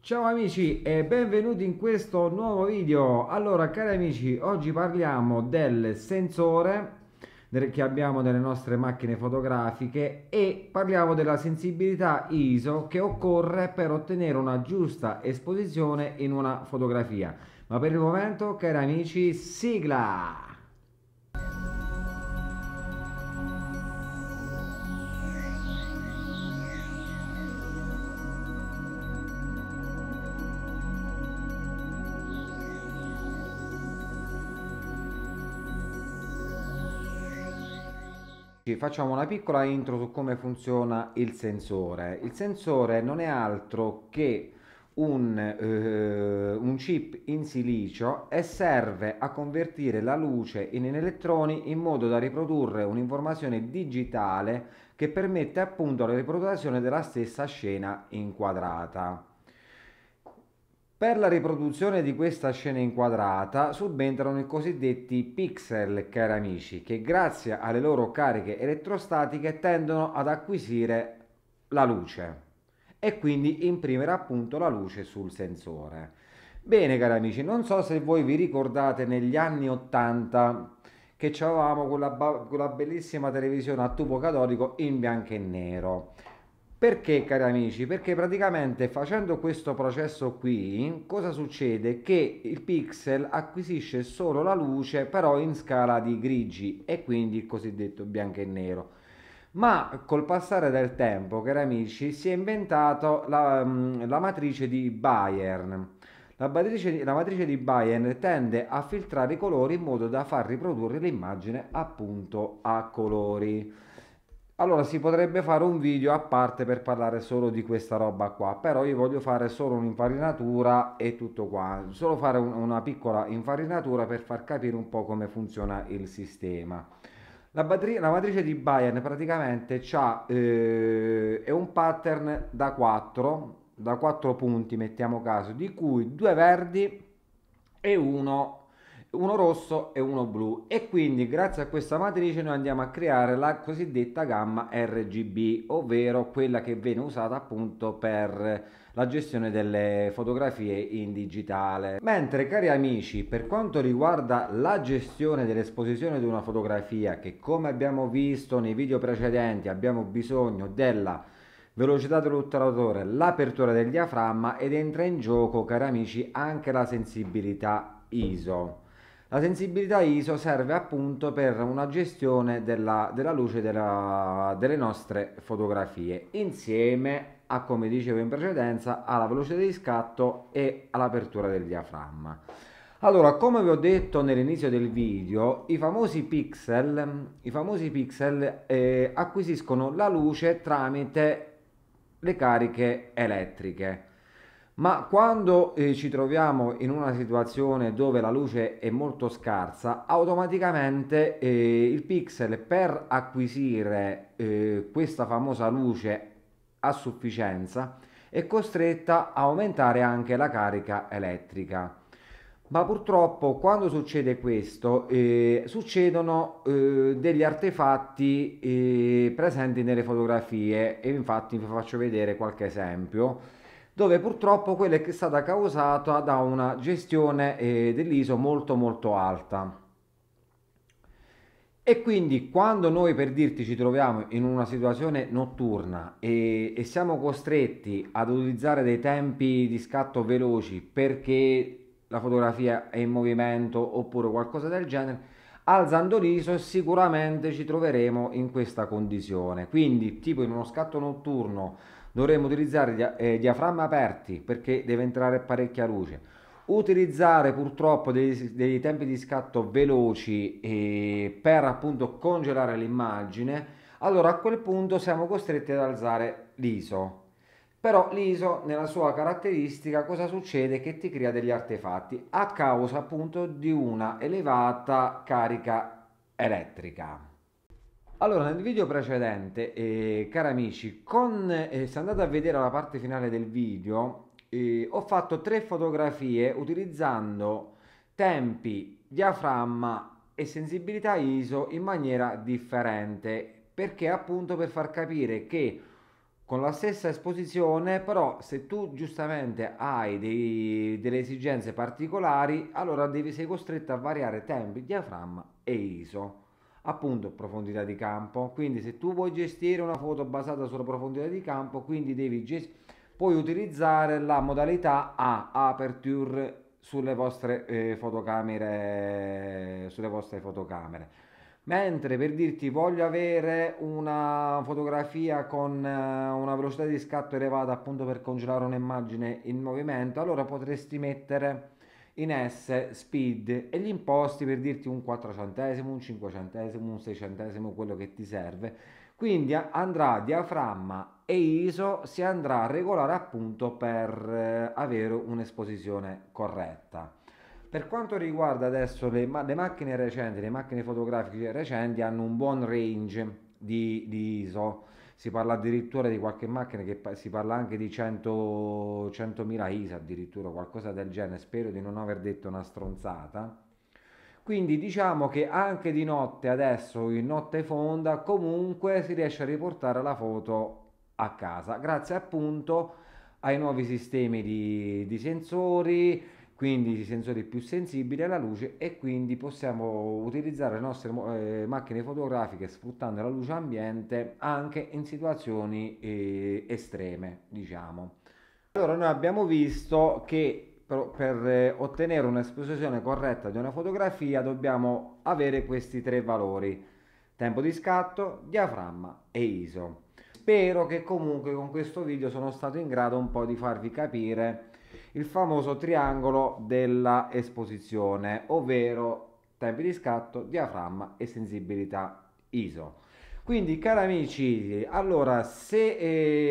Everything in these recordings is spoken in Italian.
Ciao amici e benvenuti in questo nuovo video. Allora, cari amici, oggi parliamo del sensore che abbiamo nelle nostre macchine fotografiche e parliamo della sensibilità ISO che occorre per ottenere una giusta esposizione in una fotografia. Ma per il momento, cari amici, sigla! Facciamo una piccola intro su come funziona il sensore. Il sensore non è altro che un, eh, un, chip in silicio e serve a convertire la luce in elettroni in modo da riprodurre un'informazione digitale che permette appunto la riproduzione della stessa scena inquadrata. Per la riproduzione di questa scena inquadrata subentrano i cosiddetti pixel, cari amici, che grazie alle loro cariche elettrostatiche tendono ad acquisire la luce e quindi imprimere appunto la luce sul sensore. Bene cari amici, non so se voi vi ricordate negli anni 80 che avevamo quella, quella bellissima televisione a tubo catodico in bianco e nero. Perché cari amici? Perché praticamente facendo questo processo qui, cosa succede? Che il pixel acquisisce solo la luce però in scala di grigi e quindi il cosiddetto bianco e nero ma col passare del tempo, cari amici, si è inventato la, mm, la matrice di Bayern. La matrice, la matrice, di Bayern tende a filtrare i colori in modo da far riprodurre l'immagine appunto a colori allora si potrebbe fare un video a parte per parlare solo di questa roba qua, però io voglio fare solo un'infarinatura e tutto qua, solo fare un, una piccola infarinatura per far capire un po' come funziona il sistema. La, la matrice di Bayern praticamente eh, è un pattern da 4, da 4 punti mettiamo caso, di cui due verdi e uno uno rosso e uno blu e quindi grazie a questa matrice noi andiamo a creare la cosiddetta gamma RGB ovvero quella che viene usata appunto per la gestione delle fotografie in digitale mentre cari amici per quanto riguarda la gestione dell'esposizione di una fotografia che come abbiamo visto nei video precedenti abbiamo bisogno della velocità dell'otturatore, l'apertura del diaframma ed entra in gioco cari amici anche la sensibilità ISO. La sensibilità ISO serve appunto per una gestione della, della luce della, delle nostre fotografie insieme a come dicevo in precedenza alla velocità di scatto e all'apertura del diaframma. Allora, come vi ho detto nell'inizio del video, i famosi pixel, i famosi pixel eh, acquisiscono la luce tramite le cariche elettriche. Ma quando eh, ci troviamo in una situazione dove la luce è molto scarsa, automaticamente eh, il pixel per acquisire eh, questa famosa luce a sufficienza è costretta a aumentare anche la carica elettrica. Ma purtroppo quando succede questo eh, succedono eh, degli artefatti eh, presenti nelle fotografie e infatti vi faccio vedere qualche esempio dove purtroppo quella è stata causata da una gestione eh, dell'ISO molto molto alta. E quindi quando noi per dirti ci troviamo in una situazione notturna e, e siamo costretti ad utilizzare dei tempi di scatto veloci perché la fotografia è in movimento oppure qualcosa del genere, alzando l'ISO sicuramente ci troveremo in questa condizione. Quindi tipo in uno scatto notturno dovremmo utilizzare dia- eh, diaframma aperti perché deve entrare parecchia luce. Utilizzare purtroppo dei, dei tempi di scatto veloci eh, per appunto congelare l'immagine, allora a quel punto siamo costretti ad alzare l'ISO. Però l'ISO nella sua caratteristica cosa succede? Che ti crea degli artefatti a causa appunto di una elevata carica elettrica. Allora, nel video precedente, eh, cari amici, con, eh, se andate a vedere la parte finale del video, eh, ho fatto tre fotografie utilizzando tempi, diaframma e sensibilità ISO in maniera differente, perché appunto per far capire che con la stessa esposizione, però se tu giustamente hai dei, delle esigenze particolari, allora devi, sei costretto a variare tempi, diaframma e ISO appunto profondità di campo quindi se tu vuoi gestire una foto basata sulla profondità di campo quindi devi gest- puoi utilizzare la modalità A aperture sulle vostre eh, fotocamere sulle vostre fotocamere mentre per dirti voglio avere una fotografia con eh, una velocità di scatto elevata appunto per congelare un'immagine in movimento allora potresti mettere in S speed e gli imposti per dirti un 4 centesimo, un 5 centesimo, un 6 centesimo, quello che ti serve. Quindi andrà a diaframma e ISO si andrà a regolare appunto per eh, avere un'esposizione corretta. Per quanto riguarda adesso le, le macchine recenti, le macchine fotografiche recenti hanno un buon range di, di ISO si parla addirittura di qualche macchina che si parla anche di 100, 100.000 ISA addirittura, qualcosa del genere, spero di non aver detto una stronzata. Quindi diciamo che anche di notte adesso, in notte fonda, comunque si riesce a riportare la foto a casa, grazie appunto ai nuovi sistemi di, di sensori, quindi i sensori più sensibili alla luce e quindi possiamo utilizzare le nostre eh, macchine fotografiche sfruttando la luce ambiente anche in situazioni eh, estreme diciamo allora noi abbiamo visto che per, per eh, ottenere un'esposizione corretta di una fotografia dobbiamo avere questi tre valori tempo di scatto diaframma e ISO spero che comunque con questo video sono stato in grado un po' di farvi capire il famoso triangolo della esposizione, ovvero tempi di scatto, diaframma e sensibilità ISO. Quindi cari amici, allora se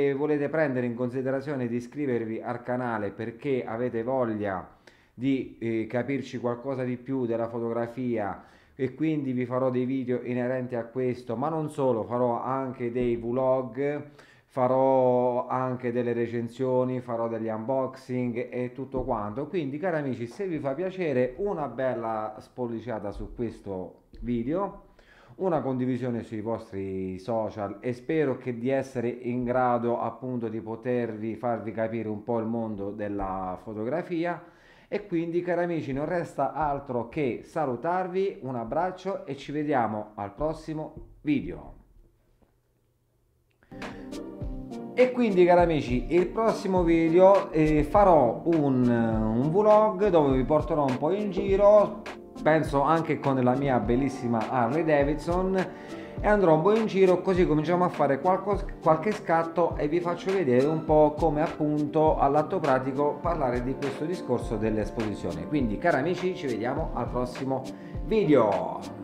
eh, volete prendere in considerazione di iscrivervi al canale perché avete voglia di eh, capirci qualcosa di più della fotografia e quindi vi farò dei video inerenti a questo, ma non solo, farò anche dei vlog farò anche delle recensioni, farò degli unboxing e tutto quanto. Quindi cari amici, se vi fa piacere una bella spolliciata su questo video, una condivisione sui vostri social e spero che di essere in grado appunto di potervi farvi capire un po' il mondo della fotografia e quindi cari amici non resta altro che salutarvi, un abbraccio e ci vediamo al prossimo video e quindi cari amici il prossimo video eh, farò un, un vlog dove vi porterò un po' in giro penso anche con la mia bellissima Harley Davidson e andrò un po' in giro così cominciamo a fare qualco, qualche scatto e vi faccio vedere un po' come appunto all'atto pratico parlare di questo discorso dell'esposizione quindi cari amici ci vediamo al prossimo video